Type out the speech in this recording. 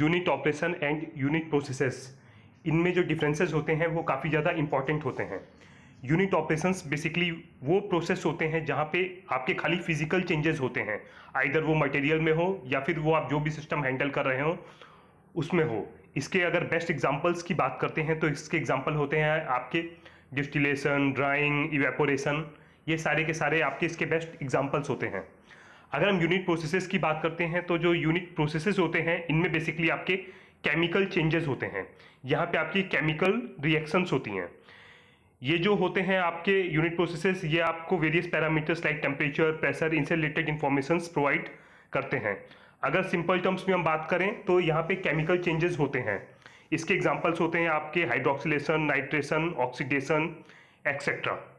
unit operation and unit processes इनमें जो differences होते हैं वो काफ़ी ज़्यादा इंपॉर्टेंट होते हैं यूनिट ऑपरेशंस बेसिकली वो प्रोसेस होते हैं जहाँ पे आपके खाली फिजिकल चेंजेस होते हैं आइधर वो मटेरियल में हो या फिर वो आप जो भी सिस्टम हैंडल कर रहे हो उसमें हो इसके अगर बेस्ट एग्जाम्पल्स की बात करते हैं तो इसके एग्जाम्पल होते हैं आपके डिस्टिलेशन ड्राइंग इवेपोरेशन ये सारे के सारे आपके इसके बेस्ट एग्जाम्पल्स होते हैं अगर हम यूनिट प्रोसेसेस की बात करते हैं तो जो यूनिट प्रोसेसेस होते हैं इनमें बेसिकली आपके केमिकल चेंजेस होते हैं यहाँ पे आपकी केमिकल रिएक्शंस होती हैं ये जो होते हैं आपके यूनिट प्रोसेसेस ये आपको various parameters like temperature pressure इनसे रिलेटेड इन्फॉर्मेशन प्रोवाइड करते हैं अगर सिंपल टर्म्स में हम बात करें तो यहाँ पर केमिकल चेंजेस होते हैं इसके एग्जाम्पल्स होते हैं आपके हाइड्रोक्सीलेशन नाइट्रेशन ऑक्सीडेशन एक्सेट्रा